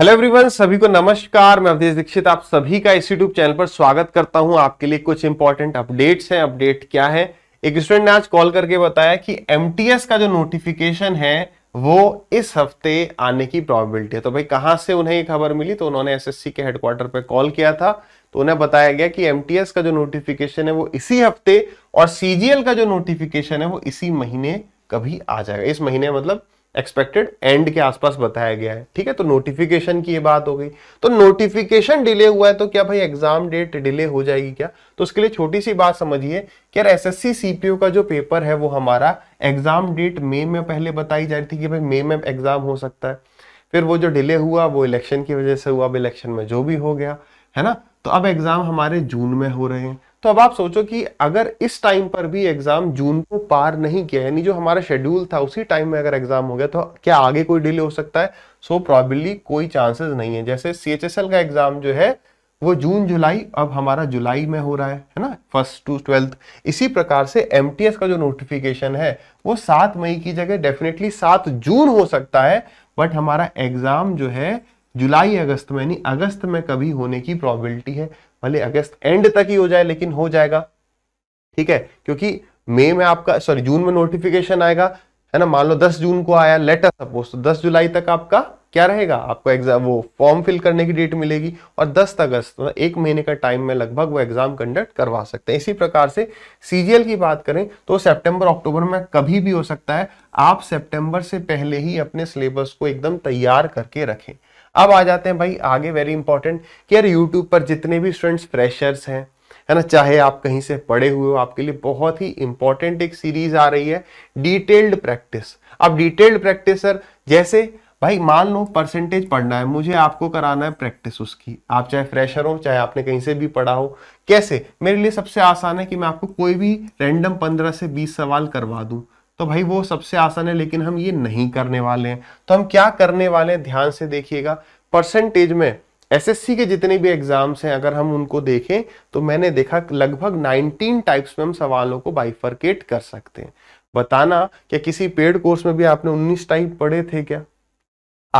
hello everyone सभी को नमस्कार मैं अवधेश दीक्षित आप सभी का इस यूट्यूब चैनल पर स्वागत करता हूं आपके लिए कुछ इंपॉर्टेंट अपडेट्स हैं अपडेट क्या है एक स्टूडेंट ने आज कॉल करके बताया कि एमटीएस का जो नोटिफिकेशन है वो इस हफ्ते आने की प्रोबेबिलिटी है तो भाई कहां से उन्हें ये खबर मिली तो उन्होंने एस के हेडक्वार्टर पर कॉल किया था तो उन्हें बताया गया कि एम का जो नोटिफिकेशन है वो इसी हफ्ते और सी का जो नोटिफिकेशन है वो इसी महीने कभी आ जाएगा इस महीने मतलब एक्सपेक्टेड एंड के आसपास बताया गया है ठीक है तो नोटिफिकेशन की ये बात हो गई तो नोटिफिकेशन डिले हुआ है तो क्या भाई एग्जाम डेट डिले हो जाएगी क्या तो उसके लिए छोटी सी बात समझिए कि यार एसएससी सीपीओ का जो पेपर है वो हमारा एग्जाम डेट मई में पहले बताई जा रही थी कि भाई मई में एग्जाम हो सकता है फिर वो जो डिले हुआ वो इलेक्शन की वजह से हुआ अब इलेक्शन में जो भी हो गया है ना तो अब एग्जाम हमारे जून में हो रहे हैं तो अब आप सोचो कि अगर इस टाइम पर भी एग्जाम जून को पार नहीं किया यानी जो हमारा शेड्यूल था उसी टाइम में अगर एग्जाम हो गया तो क्या आगे कोई डिले हो सकता है सो so, प्रॉबली कोई चांसेस नहीं है जैसे सी का एग्जाम जो है वो जून जुलाई अब हमारा जुलाई में हो रहा है है ना फर्स्ट टू ट्वेल्थ इसी प्रकार से एम का जो नोटिफिकेशन है वो सात मई की जगह डेफिनेटली सात जून हो सकता है बट हमारा एग्जाम जो है जुलाई अगस्त में नहीं अगस्त में कभी होने की प्रॉबिलिटी है भले अगस्त एंड तक ही हो जाए लेकिन हो जाएगा ठीक है क्योंकि मई में आपका सॉरी जून में नोटिफिकेशन आएगा है ना मान लो 10 जून को आया लेटर सपोज तो 10 जुलाई तक आपका क्या रहेगा आपको एग्जाम वो फॉर्म फिल करने की डेट मिलेगी और 10 अगस्त तो एक महीने का टाइम में लगभग वो एग्जाम कंडक्ट करवा सकते हैं इसी प्रकार से सीजीएल की बात करें तो सितंबर अक्टूबर में कभी भी हो सकता है आप सितंबर से पहले ही अपने सिलेबस को एकदम तैयार करके रखें अब आ जाते हैं भाई आगे वेरी इंपॉर्टेंट कि यार यूट्यूब पर जितने भी स्टूडेंट्स फ्रेशर्स हैं है ना चाहे आप कहीं से पढ़े हुए हो आपके लिए बहुत ही इंपॉर्टेंट एक सीरीज आ रही है डिटेल्ड प्रैक्टिस अब डिटेल्ड प्रैक्टिस सर जैसे भाई मान लो परसेंटेज पढ़ना है मुझे आपको कराना है प्रैक्टिस उसकी आप चाहे फ्रेशर हो चाहे आपने कहीं से भी पढ़ा हो कैसे मेरे लिए सबसे आसान है कि मैं आपको कोई भी रैंडम पंद्रह से बीस सवाल करवा दूं तो भाई वो सबसे आसान है लेकिन हम ये नहीं करने वाले हैं तो हम क्या करने वाले हैं ध्यान से देखिएगा परसेंटेज में एसएससी के जितने भी एग्जाम्स हैं अगर हम उनको देखें तो मैंने देखा लगभग 19 टाइप्स में हम सवालों को बाइफरकेट कर सकते हैं बताना क्या किसी पेड कोर्स में भी आपने 19 टाइप पढ़े थे क्या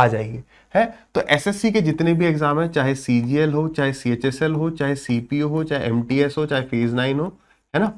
आ जाइए है तो एसएससी के जितने भी एग्जाम हैं चाहे सीजीएल हो चाहे सीएचएसएल हो चाहे सीपीओ हो चाहे एमटीएस हो चाहे फेज नाइन हो है ना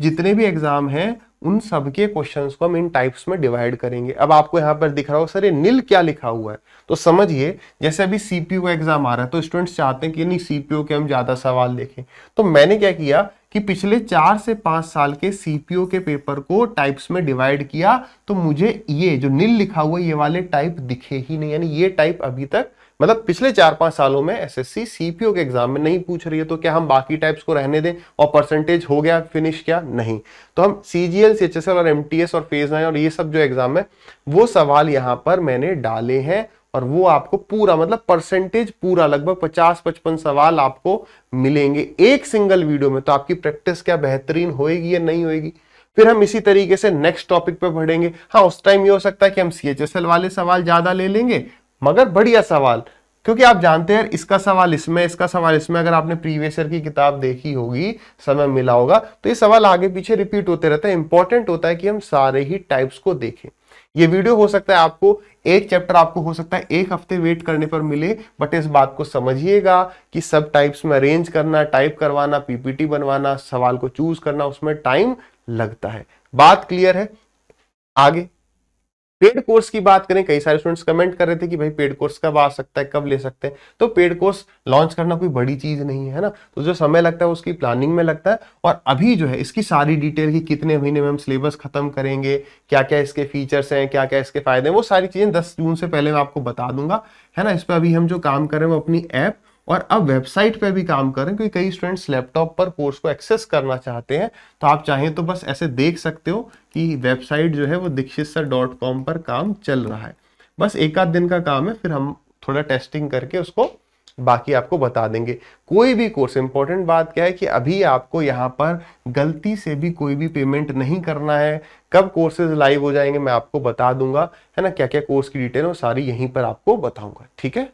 जितने भी एग्जाम हैं उन सबके क्वेश्चन को हम इन टाइप्स में डिवाइड करेंगे अब आपको यहाँ पर दिख रहा हो सर ये नील क्या लिखा हुआ है तो समझिए जैसे अभी सीपीयू का एग्जाम आ रहा है तो स्टूडेंट्स चाहते हैं कि नहीं सीपीयू के हम ज्यादा सवाल देखें तो मैंने क्या किया कि पिछले चार से पांच साल के सीपीओ के पेपर को टाइप्स में डिवाइड किया तो मुझे ये जो नील लिखा हुआ ये वाले टाइप दिखे ही नहीं यानी ये टाइप अभी तक मतलब पिछले चार पांच सालों में एसएससी सीपीओ के एग्जाम में नहीं पूछ रही है तो क्या हम बाकी टाइप्स को रहने दें और परसेंटेज हो गया फिनिश क्या नहीं तो हम सीजीएल सीएचएसएल और एमटीएस और फेज नाइन और ये सब जो एग्जाम है वो सवाल यहां पर मैंने डाले हैं और वो आपको पूरा मतलब परसेंटेज पूरा लगभग 50-55 सवाल आपको मिलेंगे एक सिंगल वीडियो में तो आपकी प्रैक्टिस क्या बेहतरीन होएगी या नहीं होएगी फिर हम इसी तरीके से नेक्स्ट टॉपिक पे बढ़ेंगे हाँ उस टाइम ये हो सकता है कि हम सी वाले सवाल ज्यादा ले लेंगे मगर बढ़िया सवाल क्योंकि आप जानते हैं इसका सवाल इसमें इसका सवाल इसमें अगर आपने प्रीवियस ईयर की किताब देखी होगी समय मिला होगा तो ये सवाल आगे पीछे रिपीट होते रहते हैं इंपॉर्टेंट होता है कि हम सारे ही टाइप्स को देखें ये वीडियो हो सकता है आपको एक चैप्टर आपको हो सकता है एक हफ्ते वेट करने पर मिले बट इस बात को समझिएगा कि सब टाइप्स में अरेंज करना टाइप करवाना पीपीटी बनवाना सवाल को चूज करना उसमें टाइम लगता है बात क्लियर है आगे पेड कोर्स की बात करें कई सारे स्टूडेंट्स कमेंट कर रहे थे कि भाई पेड कोर्स कब आ सकता है कब ले सकते हैं तो पेड कोर्स लॉन्च करना कोई बड़ी चीज नहीं है ना तो जो समय लगता है उसकी प्लानिंग में लगता है और अभी जो है इसकी सारी डिटेल की कितने महीने में हम सिलेबस खत्म करेंगे क्या क्या इसके फीचर्स हैं क्या क्या इसके फायदे हैं वो सारी चीजें दस जून से पहले मैं आपको बता दूंगा है ना इस पर अभी हम जो काम कर रहे हैं वो अपनी ऐप और अब वेबसाइट पे भी काम करें क्योंकि कई स्टूडेंट्स लैपटॉप पर कोर्स को एक्सेस करना चाहते हैं तो आप चाहें तो बस ऐसे देख सकते हो कि वेबसाइट जो है वो दीक्षित सर डॉट कॉम पर काम चल रहा है बस एक आध दिन का काम है फिर हम थोड़ा टेस्टिंग करके उसको बाकी आपको बता देंगे कोई भी कोर्स इंपॉर्टेंट बात क्या है कि अभी आपको यहाँ पर गलती से भी कोई भी पेमेंट नहीं करना है कब कोर्सेज लाइव हो जाएंगे मैं आपको बता दूंगा है ना क्या क्या कोर्स की डिटेल है सारी यहीं पर आपको बताऊंगा ठीक है